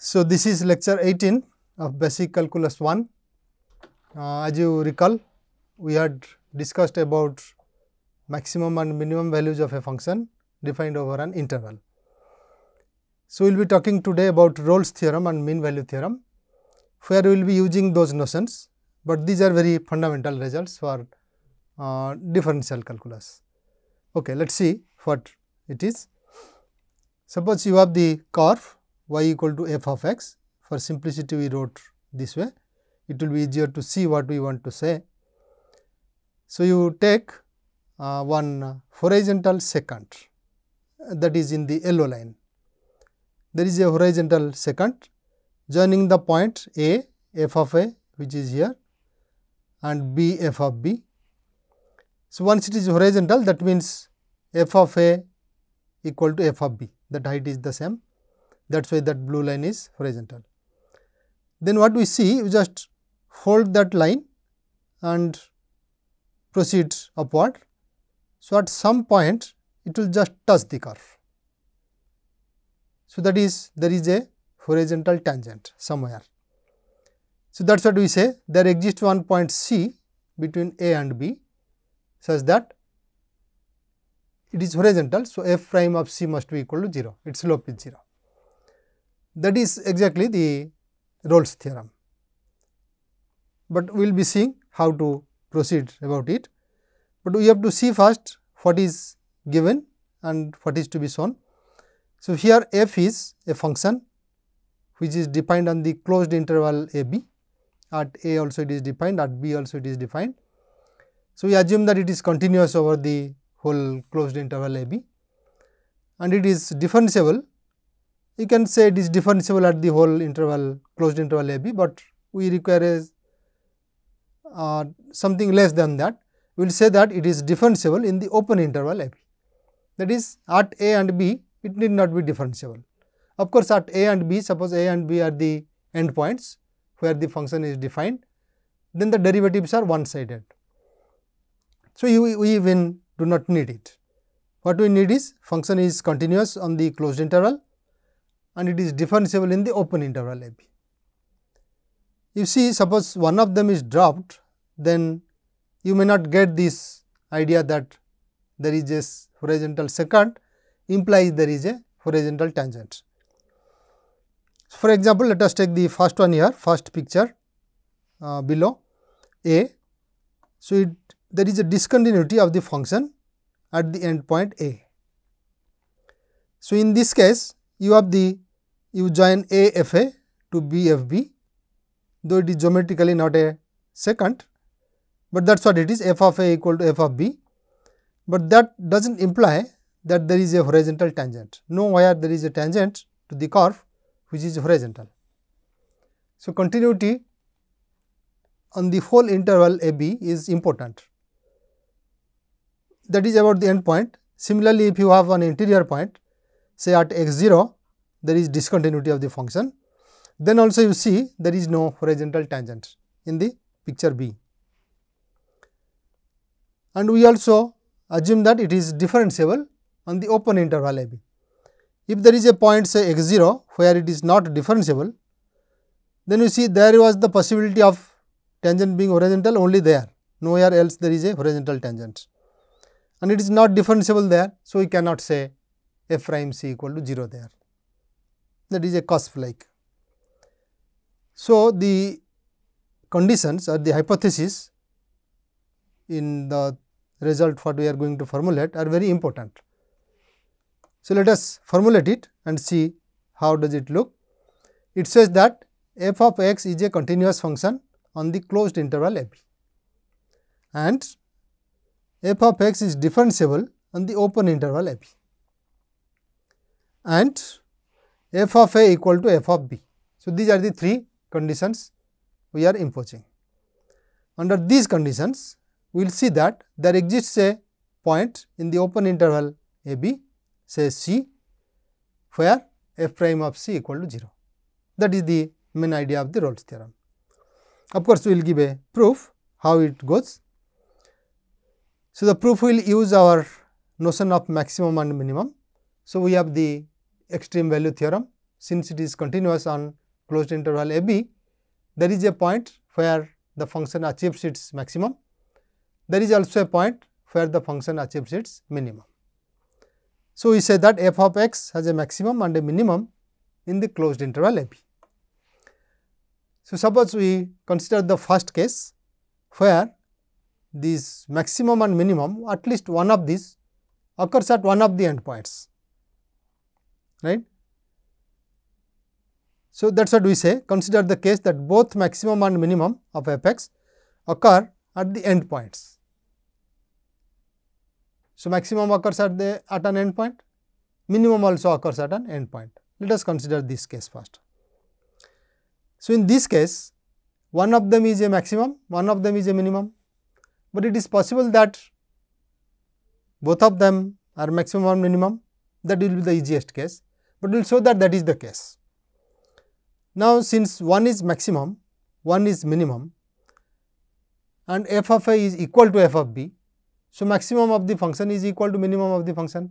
So, this is lecture 18 of basic calculus 1. Uh, as you recall, we had discussed about maximum and minimum values of a function defined over an interval. So, we will be talking today about Rolle's theorem and mean value theorem, where we will be using those notions, but these are very fundamental results for uh, differential calculus. Okay, let us see what it is. Suppose you have the curve y equal to f of x. For simplicity we wrote this way, it will be easier to see what we want to say. So, you take uh, one horizontal secant that is in the yellow line. There is a horizontal secant joining the point A f of A which is here and B f of B. So, once it is horizontal that means f of A equal to f of B that height is the same that is why that blue line is horizontal. Then what we see you just fold that line and proceed upward. So, at some point it will just touch the curve. So, that is there is a horizontal tangent somewhere. So, that is what we say there exists one point C between A and B such that it is horizontal. So, f prime of C must be equal to 0, its slope is 0. That is exactly the Rolle's theorem, but we will be seeing how to proceed about it. But we have to see first what is given and what is to be shown. So, here f is a function which is defined on the closed interval a b at a also it is defined at b also it is defined. So, we assume that it is continuous over the whole closed interval a b and it is differentiable you can say it is differentiable at the whole interval closed interval a b, but we require a, uh, something less than that. We will say that it is differentiable in the open interval a b. That is at a and b it need not be differentiable. Of course, at a and b suppose a and b are the endpoints where the function is defined then the derivatives are one sided. So, you we even do not need it. What we need is function is continuous on the closed interval and it is differentiable in the open interval a b. You see suppose one of them is dropped then you may not get this idea that there is a horizontal secant implies there is a horizontal tangent. For example, let us take the first one here, first picture uh, below A. So, it, there is a discontinuity of the function at the end point A. So, in this case, you have the you join AFA to BFB, though it is geometrically not a second, but that is what it is f of A equal to f of B, but that does not imply that there is a horizontal tangent. Nowhere there is a tangent to the curve which is horizontal. So, continuity on the whole interval AB is important. That is about the end point. Similarly, if you have an interior point say at x 0 there is discontinuity of the function. Then also you see there is no horizontal tangent in the picture B. And we also assume that it is differentiable on the open interval AB. If there is a point say x0 where it is not differentiable, then you see there was the possibility of tangent being horizontal only there, nowhere else there is a horizontal tangent. And it is not differentiable there, so we cannot say f prime c equal to 0 there that is a cusp like. So, the conditions or the hypothesis in the result what we are going to formulate are very important. So, let us formulate it and see how does it look. It says that f of x is a continuous function on the closed interval ab and f of x is differentiable on the open interval ab and f of a equal to f of b. So, these are the three conditions we are imposing. Under these conditions, we will see that there exists a point in the open interval a b say c where f prime of c equal to 0. That is the main idea of the Rolle's theorem. Of course, we will give a proof how it goes. So, the proof will use our notion of maximum and minimum. So, we have the extreme value theorem. Since it is continuous on closed interval a b, there is a point where the function achieves its maximum. There is also a point where the function achieves its minimum. So, we say that f of x has a maximum and a minimum in the closed interval a b. So, suppose we consider the first case where this maximum and minimum at least one of these occurs at one of the endpoints right. So, that is what we say consider the case that both maximum and minimum of f(x) occur at the end points. So, maximum occurs at, the, at an end point, minimum also occurs at an end point. Let us consider this case first. So, in this case one of them is a maximum, one of them is a minimum, but it is possible that both of them are maximum or minimum that will be the easiest case but we will show that that is the case. Now, since one is maximum, one is minimum and f of a is equal to f of b. So, maximum of the function is equal to minimum of the function.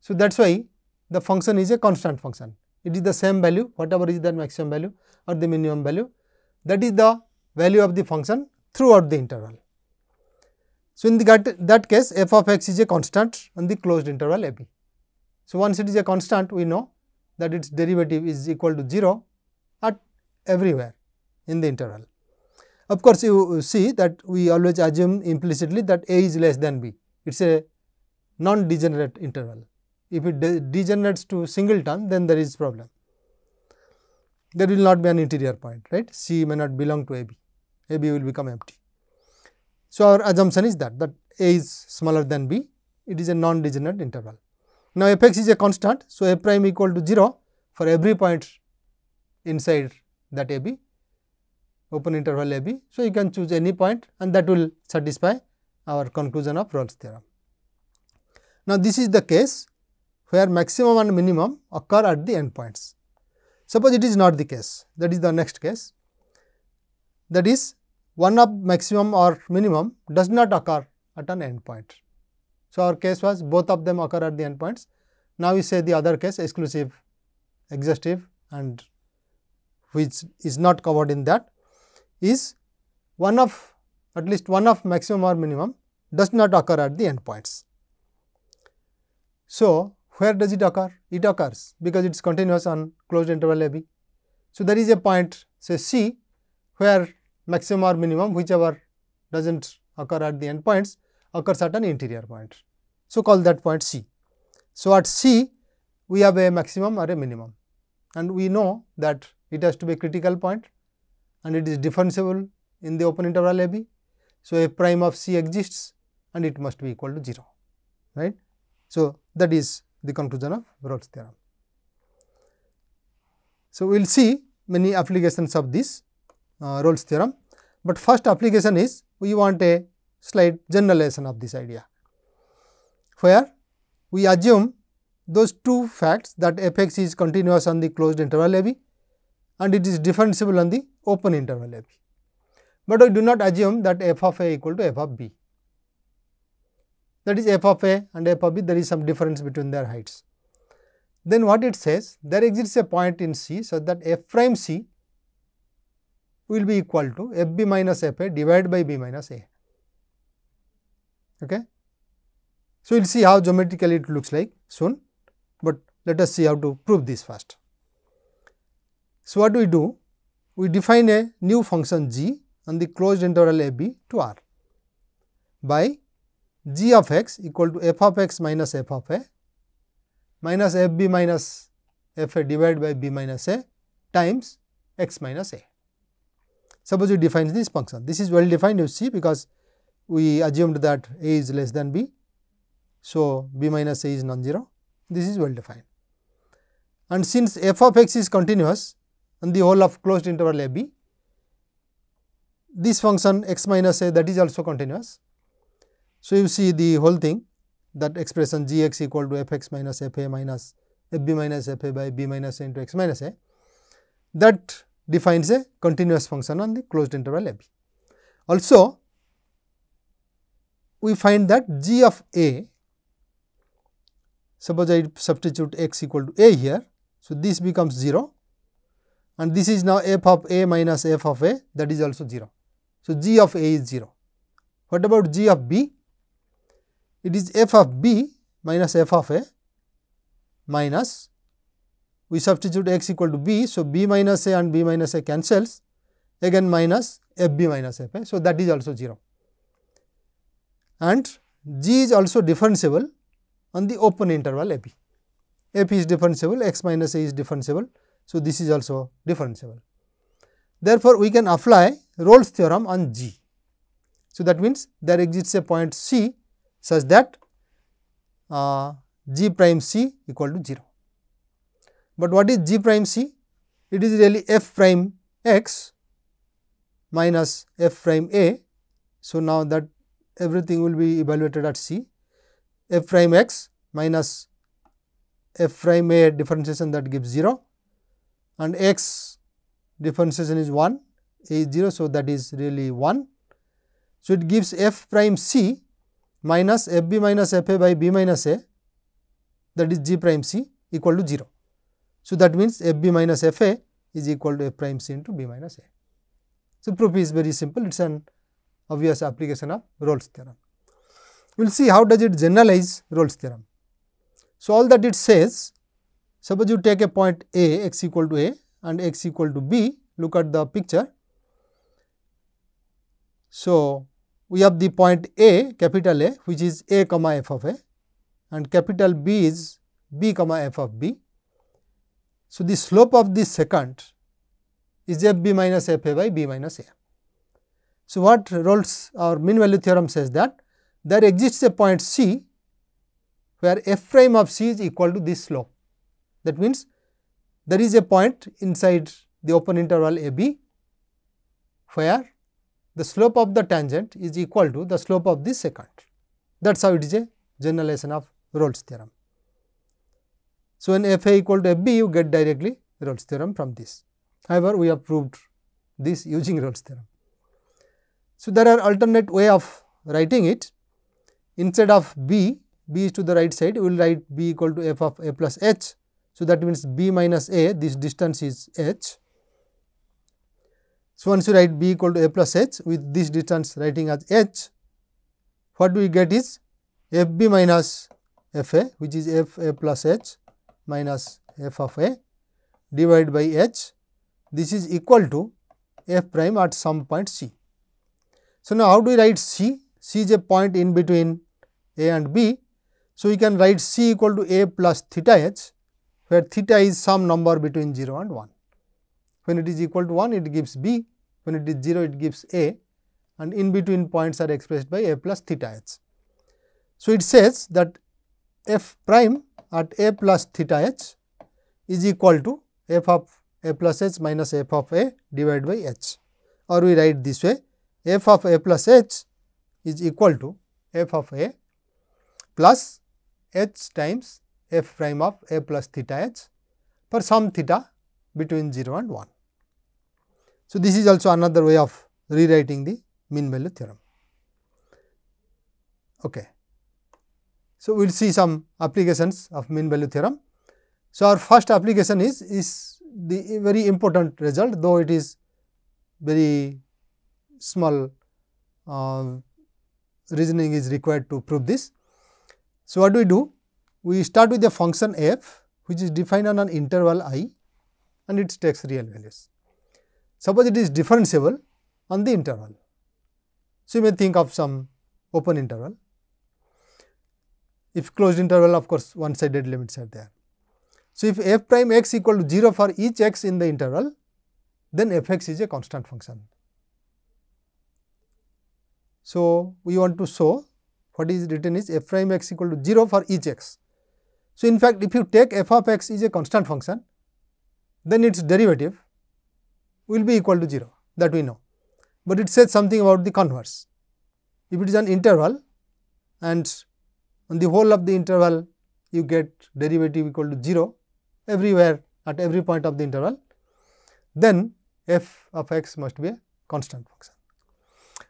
So, that is why the function is a constant function. It is the same value whatever is the maximum value or the minimum value that is the value of the function throughout the interval. So, in the that case f of x is a constant on the closed interval a b. So, once it is a constant we know that its derivative is equal to 0 at everywhere in the interval. Of course, you see that we always assume implicitly that a is less than b, it is a non-degenerate interval. If it de degenerates to single term then there is problem. There will not be an interior point, right, c may not belong to a b, a b will become empty. So, our assumption is that, that a is smaller than b, it is a non-degenerate interval. Now, f x is a constant. So, f prime equal to 0 for every point inside that a b open interval a b. So, you can choose any point and that will satisfy our conclusion of Rolle's theorem. Now, this is the case where maximum and minimum occur at the end points. Suppose it is not the case, that is the next case. That is, one of maximum or minimum does not occur at an end point. So, our case was both of them occur at the endpoints. Now, we say the other case exclusive, exhaustive and which is not covered in that is one of at least one of maximum or minimum does not occur at the endpoints. So, where does it occur? It occurs because it is continuous on closed interval a b. So, there is a point say c where maximum or minimum whichever does not occur at the endpoints occurs at an interior point. So, call that point C. So, at C we have a maximum or a minimum and we know that it has to be a critical point and it is differentiable in the open interval a b. So, a prime of C exists and it must be equal to 0 right. So, that is the conclusion of Rolle's theorem. So, we will see many applications of this uh, Rolle's theorem, but first application is we want a slight generalization of this idea, where we assume those two facts that f x is continuous on the closed interval a b and it is differentiable on the open interval a b. But we do not assume that f of a equal to f of b. That is f of a and f of b there is some difference between their heights. Then what it says there exists a point in C so that f prime C will be equal to f b minus f a divided by b minus a okay. So, we will see how geometrically it looks like soon, but let us see how to prove this first. So, what do we do? We define a new function g on the closed interval a b to R by g of x equal to f of x minus f of a minus f b minus f a divided by b minus a times x minus a. Suppose you define this function. This is well defined you see because we assumed that A is less than B. So, B minus A is non-zero this is well defined. And since f of x is continuous on the whole of closed interval a b, this function x minus a that is also continuous. So, you see the whole thing that expression g x equal to f x minus f a minus f b minus f a by b minus a into x minus a that defines a continuous function on the closed interval a b. Also, we find that g of a, suppose I substitute x equal to a here, so this becomes 0 and this is now f of a minus f of a that is also 0. So, g of a is 0. What about g of b? It is f of b minus f of a minus we substitute x equal to b. So, b minus a and b minus a cancels again minus f b minus f a. So, that is also 0 and G is also differentiable on the open interval AP. is differentiable, x minus a is differentiable. So, this is also differentiable. Therefore, we can apply Rolle's theorem on G. So, that means there exists a point C such that uh, G prime C equal to 0. But what is G prime C? It is really f prime x minus f prime a. So, now that everything will be evaluated at C. f prime x minus f prime a differentiation that gives 0 and x differentiation is 1 a is 0. So, that is really 1. So, it gives f prime c minus f b minus f a by b minus a that is g prime c equal to 0. So, that means f b minus f a is equal to f prime c into b minus a. So, proof is very simple it is an obvious application of Rolle's theorem. We will see how does it generalize Rolle's theorem. So, all that it says, suppose you take a point A, x equal to A and x equal to B, look at the picture. So, we have the point A, capital A, which is A comma f of A and capital B is B comma f of B. So, the slope of this second is f b minus f a by b minus a. So, what Rolle's or mean value theorem says that there exists a point C where f prime of C is equal to this slope. That means, there is a point inside the open interval a b where the slope of the tangent is equal to the slope of the secant. That is how it is a generalization of Rolle's theorem. So, when f a equal to f b you get directly Rolle's theorem from this. However, we have proved this using Rolle's theorem. So, there are alternate way of writing it. Instead of b, b is to the right side, we will write b equal to f of a plus h. So, that means b minus a, this distance is h. So, once you write b equal to a plus h with this distance writing as h, what we get is f b minus f a which is f a plus h minus f of a divided by h. This is equal to f prime at some point c. So, now how do we write C? C is a point in between A and B. So, we can write C equal to A plus theta h where theta is some number between 0 and 1. When it is equal to 1 it gives B, when it is 0 it gives A and in between points are expressed by A plus theta h. So, it says that f prime at A plus theta h is equal to f of A plus h minus f of A divided by h or we write this way f of a plus h is equal to f of a plus h times f prime of a plus theta h for some theta between 0 and 1. So, this is also another way of rewriting the mean value theorem. Okay. So, we will see some applications of mean value theorem. So, our first application is, is the very important result though it is very small uh, reasoning is required to prove this. So, what do we do? We start with a function f which is defined on an interval i and it takes real values. Suppose it is differentiable on the interval. So, you may think of some open interval. If closed interval of course, one sided limits are there. So, if f prime x equal to 0 for each x in the interval, then f x is a constant function. So, we want to show what is written is f prime x equal to 0 for each x. So, in fact, if you take f of x is a constant function, then its derivative will be equal to 0 that we know, but it says something about the converse. If it is an interval and on the whole of the interval you get derivative equal to 0 everywhere at every point of the interval, then f of x must be a constant function.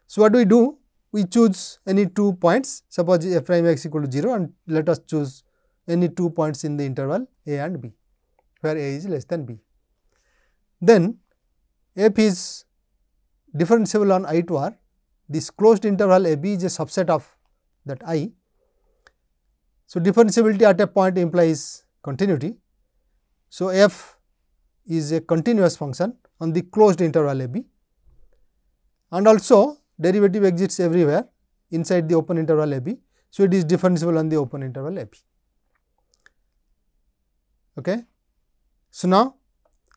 So, what do we do? we choose any two points, suppose f prime x equal to 0 and let us choose any two points in the interval a and b, where a is less than b. Then f is differentiable on i to r, this closed interval a b is a subset of that i. So, differentiability at a point implies continuity. So, f is a continuous function on the closed interval a b and also derivative exists everywhere inside the open interval AB. So, it is differentiable on the open interval AB. Okay. So, now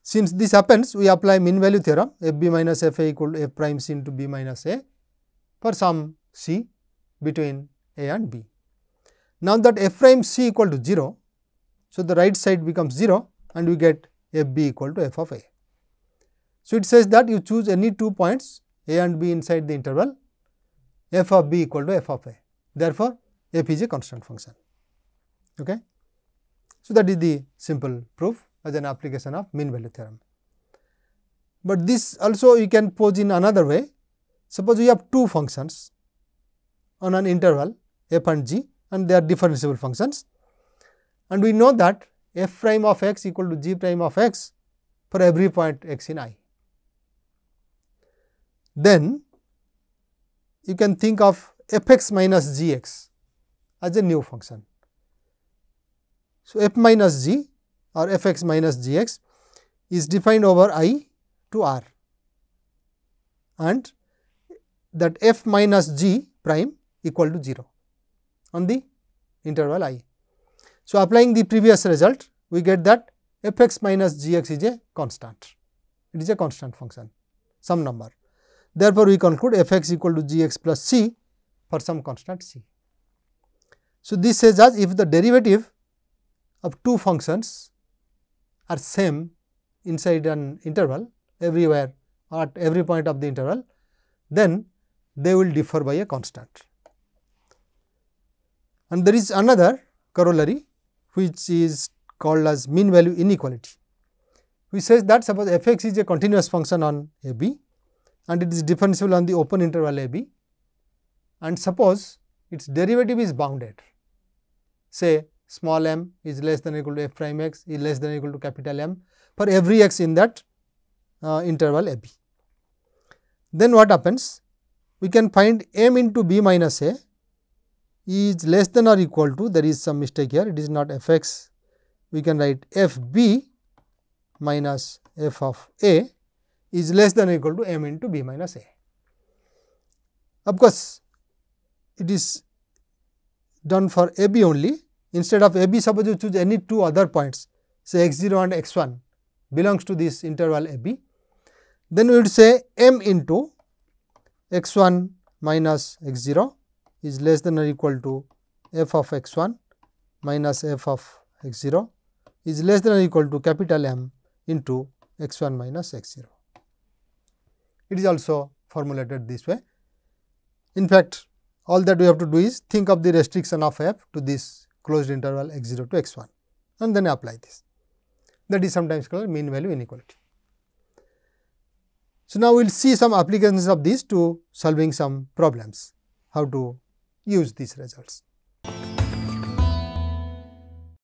since this happens we apply mean value theorem f b minus f a equal to f prime c into b minus a for some c between a and b. Now, that f prime c equal to 0. So, the right side becomes 0 and we get f b equal to f of a. So, it says that you choose any two points a and b inside the interval f of b equal to f of a. Therefore, f is a constant function. Okay? So, that is the simple proof as an application of mean value theorem. But this also you can pose in another way. Suppose we have two functions on an interval f and g and they are differentiable functions and we know that f prime of x equal to g prime of x for every point x in i then you can think of fx minus gx as a new function. So, f minus g or fx minus gx is defined over i to r and that f minus g prime equal to 0 on the interval i. So, applying the previous result we get that f x minus g x is a constant, it is a constant function some number. Therefore, we conclude f x equal to g x plus c for some constant c. So, this says us if the derivative of two functions are same inside an interval everywhere or at every point of the interval, then they will differ by a constant. And there is another corollary which is called as mean value inequality, which says that suppose f x is a continuous function on a b and it is differentiable on the open interval a b and suppose its derivative is bounded say small m is less than equal to f prime x is less than equal to capital M for every x in that uh, interval a b. Then what happens? We can find m into b minus a is less than or equal to there is some mistake here it is not f x we can write f b minus f of a is less than or equal to m into b minus a. Of course, it is done for ab only. Instead of ab, suppose you choose any two other points, say x0 and x1 belongs to this interval ab. Then we would say m into x1 minus x0 is less than or equal to f of x1 minus f of x0 is less than or equal to capital M into x1 minus x0 it is also formulated this way. In fact, all that we have to do is think of the restriction of f to this closed interval x 0 to x 1 and then apply this. That is sometimes called mean value inequality. So, now we will see some applications of this to solving some problems, how to use these results.